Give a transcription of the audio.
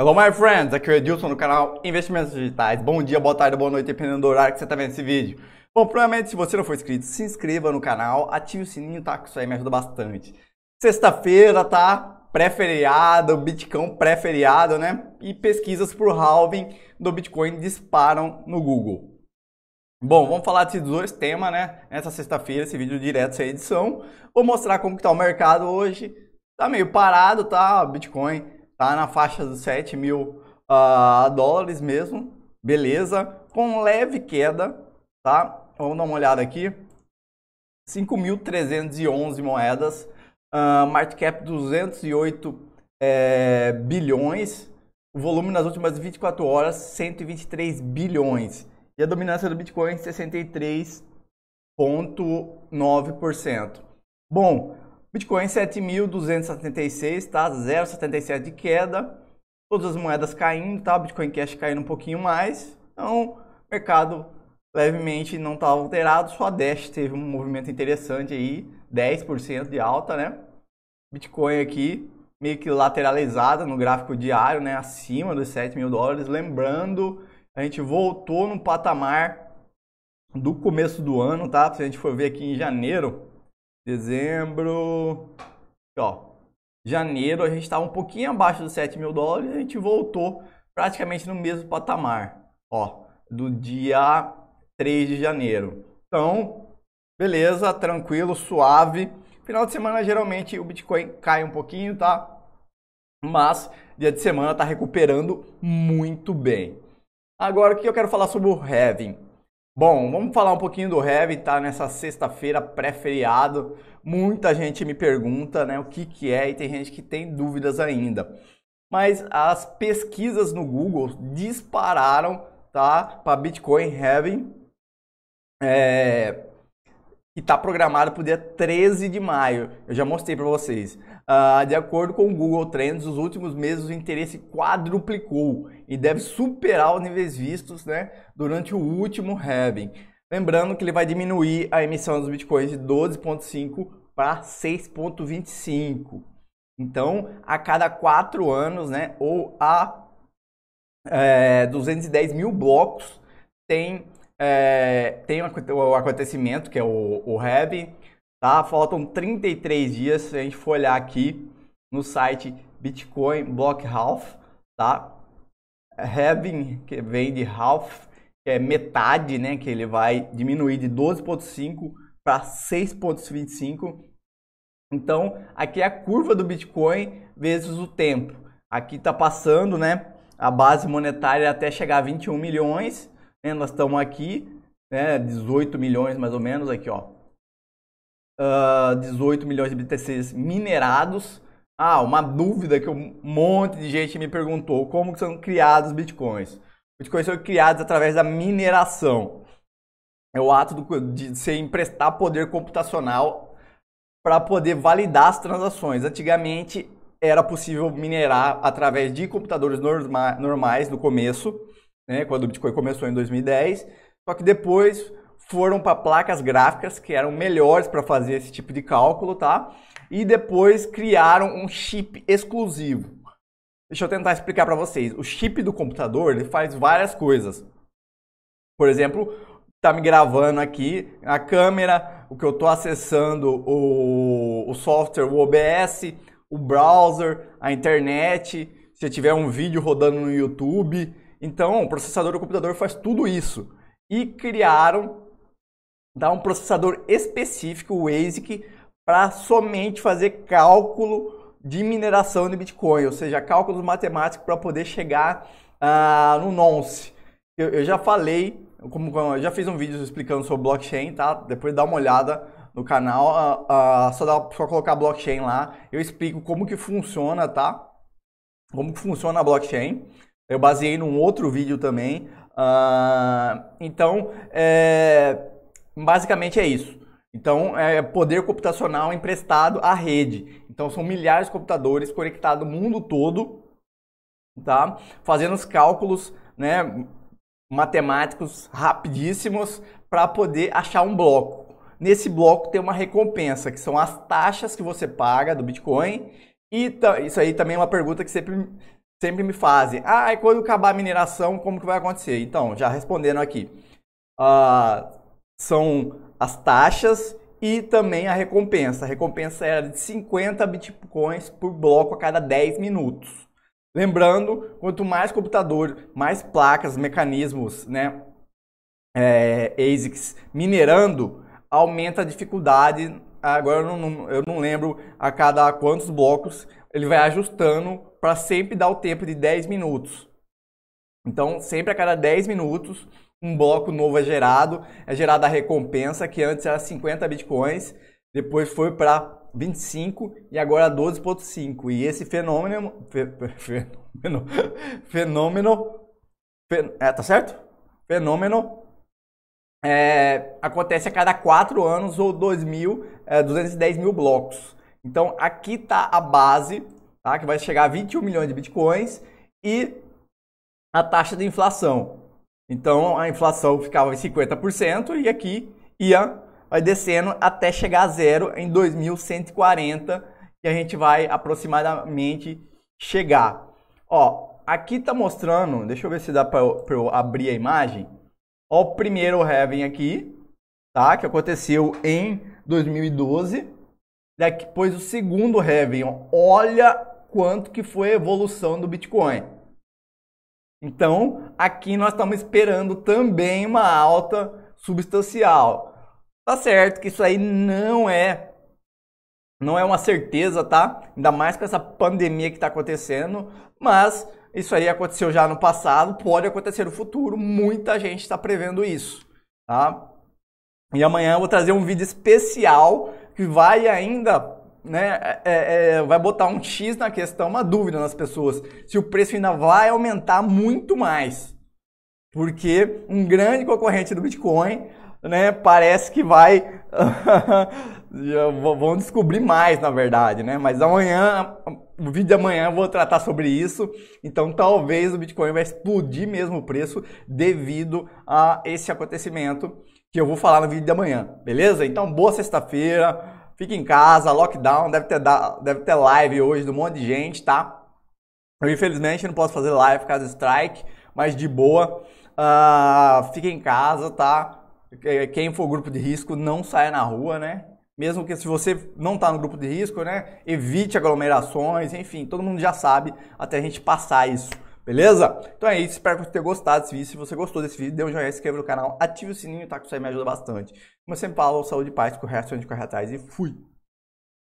Hello, my friends! Aqui é o Edilson do canal Investimentos Digitais. Bom dia, boa tarde, boa noite, dependendo do horário que você está vendo esse vídeo. Bom, provavelmente se você não for inscrito, se inscreva no canal, ative o sininho, tá? Que isso aí me ajuda bastante. Sexta-feira, tá? Pré-feriado, Bitcoin pré-feriado, né? E pesquisas por halving do Bitcoin disparam no Google. Bom, vamos falar desses dois temas, né? Nessa sexta-feira, esse vídeo direto, sem edição. Vou mostrar como que tá o mercado hoje. Tá meio parado, tá? Bitcoin tá na faixa dos 7 mil uh, dólares mesmo, beleza, com leve queda, tá? Vamos dar uma olhada aqui, 5.311 moedas, uh, market cap 208 é, bilhões, o volume nas últimas 24 horas 123 bilhões e a dominância do Bitcoin 63,9%. Bom, Bitcoin 7.276, tá? 0,77 de queda. Todas as moedas caindo, tá? Bitcoin Cash caindo um pouquinho mais. Então, mercado levemente não estava tá alterado. Só a Dash teve um movimento interessante aí, 10% de alta, né? Bitcoin aqui meio que lateralizada no gráfico diário, né? Acima dos 7 mil dólares. Lembrando, a gente voltou no patamar do começo do ano, tá? Se a gente for ver aqui em janeiro, dezembro, ó, janeiro, a gente estava um pouquinho abaixo dos 7 mil dólares, a gente voltou praticamente no mesmo patamar, ó, do dia 3 de janeiro. Então, beleza, tranquilo, suave. Final de semana geralmente o Bitcoin cai um pouquinho, tá? Mas dia de semana tá recuperando muito bem. Agora o que eu quero falar sobre o Heaven? Bom, vamos falar um pouquinho do Heavy, tá? Nessa sexta-feira pré-feriado, muita gente me pergunta, né, o que que é e tem gente que tem dúvidas ainda. Mas as pesquisas no Google dispararam, tá? Para Bitcoin Heavy, é... e tá programado para o dia 13 de maio. Eu já mostrei para vocês. Uh, de acordo com o Google Trends, nos últimos meses o interesse quadruplicou e deve superar os níveis vistos né, durante o último halving. Lembrando que ele vai diminuir a emissão dos bitcoins de 12,5 para 6,25. Então, a cada quatro anos, né, ou a é, 210 mil blocos, tem, é, tem o acontecimento que é o, o halving tá? Faltam 33 dias se a gente for olhar aqui no site Bitcoin Block Half, tá? Having, que vem de half, que é metade, né? Que ele vai diminuir de 12,5 para 6,25. Então, aqui é a curva do Bitcoin vezes o tempo. Aqui está passando, né? A base monetária até chegar a 21 milhões. Né? Nós estamos aqui, né? 18 milhões mais ou menos aqui, ó uh, ah, 18 milhões de BTCs minerados. Ah, uma dúvida que um monte de gente me perguntou: como que são criados os bitcoins? Bitcoins são criados através da mineração. É o ato do, de se emprestar poder computacional para poder validar as transações. Antigamente era possível minerar através de computadores norma, normais no começo, né, quando o Bitcoin começou em 2010. Só que depois foram para placas gráficas que eram melhores para fazer esse tipo de cálculo, tá? E depois criaram um chip exclusivo. Deixa eu tentar explicar para vocês. O chip do computador ele faz várias coisas. Por exemplo, tá me gravando aqui a câmera, o que eu estou acessando o, o software, o OBS, o browser, a internet, se tiver um vídeo rodando no YouTube. Então, o processador do computador faz tudo isso. E criaram dá um processador específico, o ASIC, para somente fazer cálculo de mineração de Bitcoin, ou seja, cálculos matemáticos para poder chegar uh, no nonce. Eu, eu, já falei, como, eu já fiz um vídeo explicando sobre blockchain, tá? Depois dá uma olhada no canal, uh, uh, só, dá, só colocar blockchain lá. Eu explico como que funciona, tá? Como que funciona a blockchain. Eu baseei num outro vídeo também. Uh, então, é Basicamente é isso. Então, é poder computacional emprestado à rede. Então, são milhares de computadores conectados no mundo todo, tá? Fazendo os cálculos, né, matemáticos rapidíssimos para poder achar um bloco. Nesse bloco tem uma recompensa, que são as taxas que você paga do Bitcoin. E isso aí também é uma pergunta que sempre, sempre me fazem. Ah, e quando acabar a mineração, como que vai acontecer? Então, já respondendo aqui. Uh, são as taxas e também a recompensa. A recompensa era é de 50 bitcoins por bloco a cada 10 minutos. Lembrando, quanto mais computador, mais placas, mecanismos, né, é, ASICs minerando, aumenta a dificuldade. Agora eu não, eu não lembro a cada quantos blocos ele vai ajustando para sempre dar o tempo de 10 minutos. Então, sempre a cada 10 minutos um bloco novo é gerado, é gerada a recompensa, que antes era 50 bitcoins, depois foi para 25 e agora 12.5. É e esse fenômeno fenômeno fenômeno fen, é, tá certo? Fenômeno é, acontece a cada 4 anos ou 2 mil, é, 210 mil blocos. Então aqui está a base, tá? Que vai chegar a 21 milhões de bitcoins e a taxa de inflação. Então a inflação ficava em 50% e aqui ia vai descendo até chegar a zero em 2140, que a gente vai aproximadamente chegar. Ó, aqui tá mostrando, deixa eu ver se dá para eu, eu abrir a imagem. Ó, o primeiro Heaven aqui, tá? Que aconteceu em 2012. Depois o segundo Heaven, ó, olha quanto que foi a evolução do Bitcoin. Então, aqui nós estamos esperando também uma alta substancial. Tá certo que isso aí não é não é uma certeza, tá? Ainda mais com essa pandemia que está acontecendo, mas isso aí aconteceu já no passado, pode acontecer no futuro, muita gente está prevendo isso, tá? E amanhã eu vou trazer um vídeo especial que vai ainda né, é, é, é, vai botar um X na questão, uma dúvida nas pessoas, se o preço ainda vai aumentar muito mais. Porque um grande concorrente do Bitcoin, né, parece que vai. vão descobrir mais, na verdade, né? Mas amanhã, no vídeo de amanhã eu vou tratar sobre isso. Então, talvez o Bitcoin vai explodir mesmo o preço devido a esse acontecimento que eu vou falar no vídeo de amanhã, beleza? Então, boa sexta-feira. Fica em casa, lockdown, deve ter, deve ter live hoje de um monte de gente, tá? Eu infelizmente não posso fazer live por causa do strike, mas de boa. Uh, fica em casa, tá? Quem for grupo de risco, não saia na rua, né? Mesmo que se você não está no grupo de risco, né? Evite aglomerações, enfim, todo mundo já sabe até a gente passar isso. Beleza? Então é isso, espero que você tenha gostado desse vídeo. Se você gostou desse vídeo, dê um joinha, se inscreva no canal, ative o sininho, tá? Que isso aí me ajuda bastante. Como eu sempre falo, saúde e paz, correr atrás e fui!